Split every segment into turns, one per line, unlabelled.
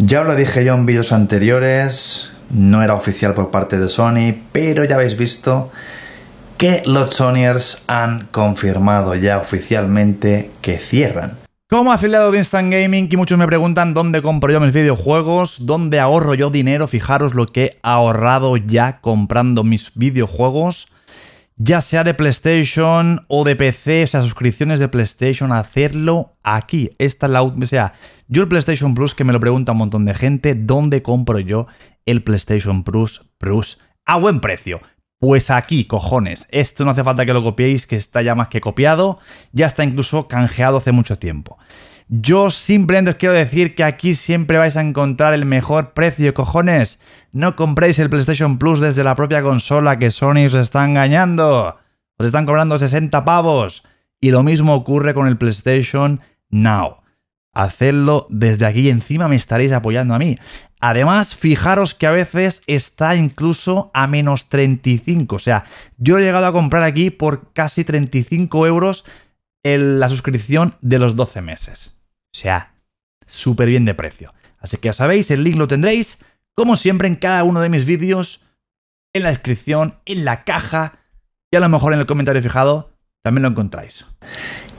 Ya os lo dije yo en vídeos anteriores, no era oficial por parte de Sony, pero ya habéis visto que los Sonyers han confirmado ya oficialmente que cierran. Como afiliado de Instant Gaming, y muchos me preguntan dónde compro yo mis videojuegos, dónde ahorro yo dinero, fijaros lo que he ahorrado ya comprando mis videojuegos ya sea de PlayStation o de PC, o sea, suscripciones de PlayStation, hacerlo aquí. Esta es la, o sea, yo el PlayStation Plus, que me lo pregunta un montón de gente, ¿dónde compro yo el PlayStation Plus Plus a buen precio? Pues aquí, cojones, esto no hace falta que lo copiéis, que está ya más que copiado, ya está incluso canjeado hace mucho tiempo. Yo simplemente os quiero decir que aquí siempre vais a encontrar el mejor precio, cojones. No compréis el PlayStation Plus desde la propia consola que Sony os está engañando. Os están cobrando 60 pavos. Y lo mismo ocurre con el PlayStation Now. Hacedlo desde aquí y encima me estaréis apoyando a mí. Además, fijaros que a veces está incluso a menos 35. O sea, yo he llegado a comprar aquí por casi 35 euros la suscripción de los 12 meses. O sea, súper bien de precio. Así que ya sabéis, el link lo tendréis, como siempre, en cada uno de mis vídeos, en la descripción, en la caja y a lo mejor en el comentario fijado también lo encontráis.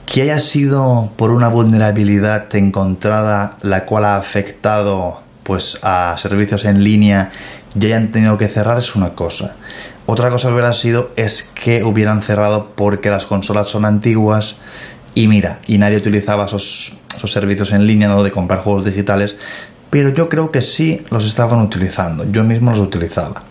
Que haya sido por una vulnerabilidad encontrada la cual ha afectado pues a servicios en línea y hayan tenido que cerrar es una cosa. Otra cosa que hubiera sido es que hubieran cerrado porque las consolas son antiguas y mira, y nadie utilizaba esos o servicios en línea, ¿no? de comprar juegos digitales, pero yo creo que sí los estaban utilizando, yo mismo los utilizaba.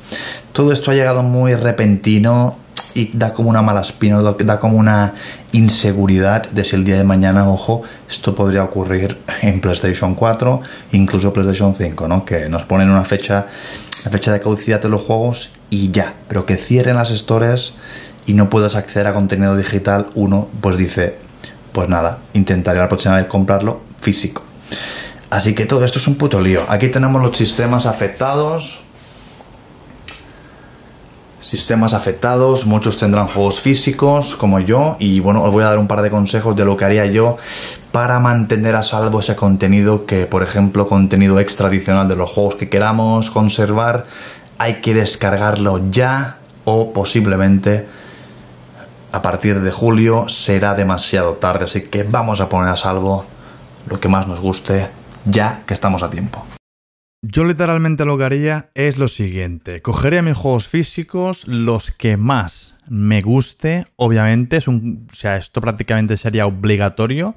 Todo esto ha llegado muy repentino y da como una mala espina, da como una inseguridad de si el día de mañana, ojo, esto podría ocurrir en PlayStation 4, incluso PlayStation 5, ¿no? Que nos ponen una fecha, la fecha de caducidad de los juegos y ya, pero que cierren las stores y no puedas acceder a contenido digital, uno pues dice, pues nada, intentaré la próxima vez comprarlo físico. Así que todo esto es un puto lío. Aquí tenemos los sistemas afectados. Sistemas afectados, muchos tendrán juegos físicos como yo y bueno, os voy a dar un par de consejos de lo que haría yo para mantener a salvo ese contenido que, por ejemplo, contenido extra adicional de los juegos que queramos conservar, hay que descargarlo ya o posiblemente a partir de julio será demasiado tarde, así que vamos a poner a salvo lo que más nos guste ya que estamos a tiempo. Yo literalmente lo que haría es lo siguiente, cogería mis juegos físicos, los que más me guste, obviamente, sea, esto prácticamente sería obligatorio,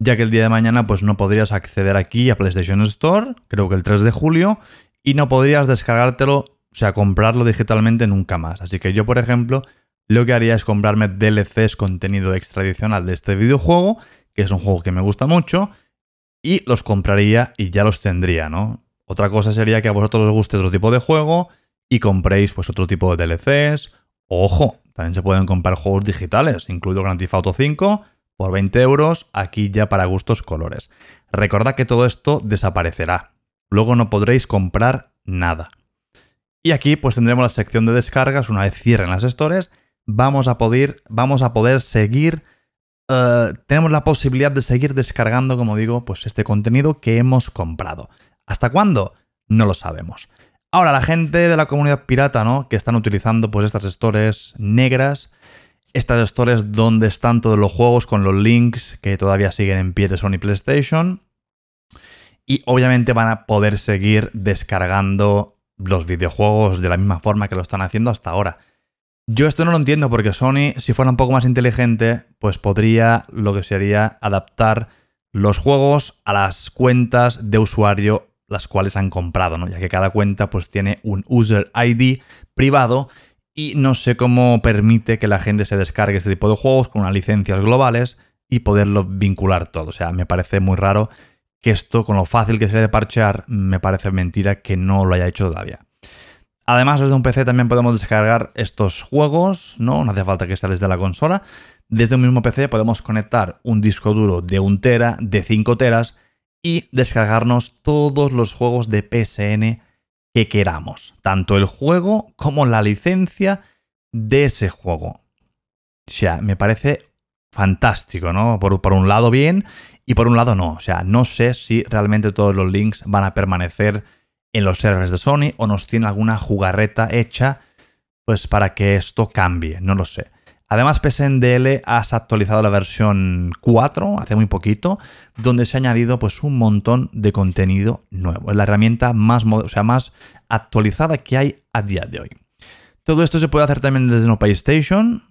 ya que el día de mañana pues no podrías acceder aquí a PlayStation Store, creo que el 3 de julio, y no podrías descargártelo, o sea, comprarlo digitalmente nunca más. Así que yo, por ejemplo, lo que haría es comprarme DLCs, contenido extra adicional de este videojuego, que es un juego que me gusta mucho, y los compraría y ya los tendría, ¿no? Otra cosa sería que a vosotros os guste otro tipo de juego y compréis pues otro tipo de DLCs. Ojo, también se pueden comprar juegos digitales, incluido Grand Theft Auto 5, por 20 euros, aquí ya para gustos colores. Recordad que todo esto desaparecerá. Luego no podréis comprar nada. Y aquí pues tendremos la sección de descargas una vez cierren las stores vamos a poder, vamos a poder seguir, eh, tenemos la posibilidad de seguir descargando, como digo, pues este contenido que hemos comprado. ¿Hasta cuándo? No lo sabemos. Ahora, la gente de la comunidad pirata, ¿no? Que están utilizando pues estas stores negras, estas stores donde están todos los juegos con los links que todavía siguen en pie de Sony PlayStation. Y obviamente van a poder seguir descargando los videojuegos de la misma forma que lo están haciendo hasta ahora. Yo esto no lo entiendo porque Sony, si fuera un poco más inteligente, pues podría lo que sería adaptar los juegos a las cuentas de usuario las cuales han comprado, ¿no? Ya que cada cuenta pues tiene un user ID privado y no sé cómo permite que la gente se descargue este tipo de juegos con unas licencias globales y poderlo vincular todo. O sea, me parece muy raro que esto, con lo fácil que sería de parchear, me parece mentira que no lo haya hecho todavía. Además, desde un PC también podemos descargar estos juegos, ¿no? No hace falta que sales de la consola. Desde un mismo PC podemos conectar un disco duro de 1 tera, de 5 teras y descargarnos todos los juegos de PSN que queramos, tanto el juego como la licencia de ese juego. O sea, me parece fantástico, ¿no? Por, por, un lado bien y por un lado no. O sea, no sé si realmente todos los links van a permanecer en los servers de Sony o nos tiene alguna jugarreta hecha pues para que esto cambie, no lo sé. Además, PSNDL has actualizado la versión 4 hace muy poquito, donde se ha añadido pues, un montón de contenido nuevo. Es la herramienta más, o sea, más actualizada que hay a día de hoy. Todo esto se puede hacer también desde no PlayStation,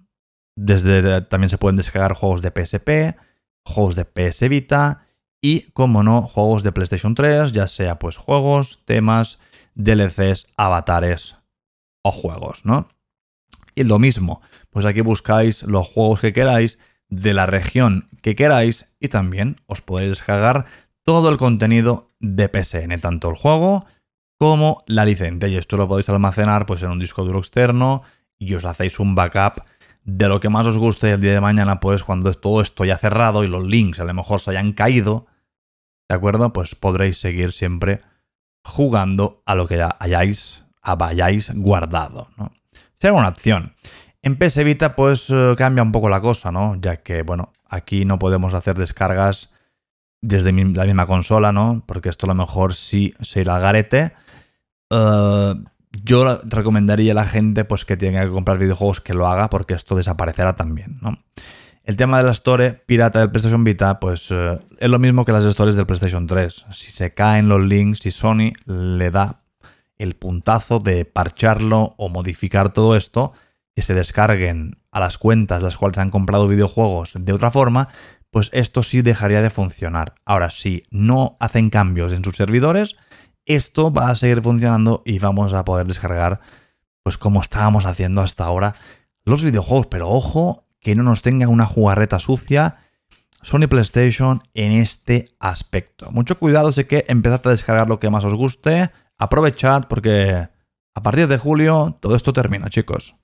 desde, también se pueden descargar juegos de PSP, juegos de PS Vita, y, como no, juegos de PlayStation 3, ya sea pues juegos, temas, DLCs, avatares o juegos, ¿no? Y lo mismo, pues aquí buscáis los juegos que queráis, de la región que queráis y también os podéis descargar todo el contenido de PSN, tanto el juego como la licencia. Y esto lo podéis almacenar pues, en un disco duro externo y os hacéis un backup de lo que más os guste el día de mañana, pues cuando todo esto ya cerrado y los links a lo mejor se hayan caído, ¿de acuerdo? Pues podréis seguir siempre jugando a lo que ya hayáis, guardado, ¿no? Será una opción. En PS Vita pues eh, cambia un poco la cosa, ¿no? Ya que, bueno, aquí no podemos hacer descargas desde la misma consola, ¿no? Porque esto a lo mejor sí se irá al garete. Eh, yo recomendaría a la gente pues que tenga que comprar videojuegos que lo haga porque esto desaparecerá también, ¿no? El tema de la Store pirata del PlayStation Vita, pues eh, es lo mismo que las stories del PlayStation 3. Si se caen los links, si Sony le da el puntazo de parcharlo o modificar todo esto, que se descarguen a las cuentas las cuales han comprado videojuegos de otra forma, pues esto sí dejaría de funcionar. Ahora, si no hacen cambios en sus servidores, esto va a seguir funcionando y vamos a poder descargar, pues como estábamos haciendo hasta ahora, los videojuegos. Pero ojo, que no nos tenga una jugarreta sucia Sony PlayStation en este aspecto. Mucho cuidado, sé que empezad a descargar lo que más os guste, aprovechad porque a partir de julio todo esto termina, chicos.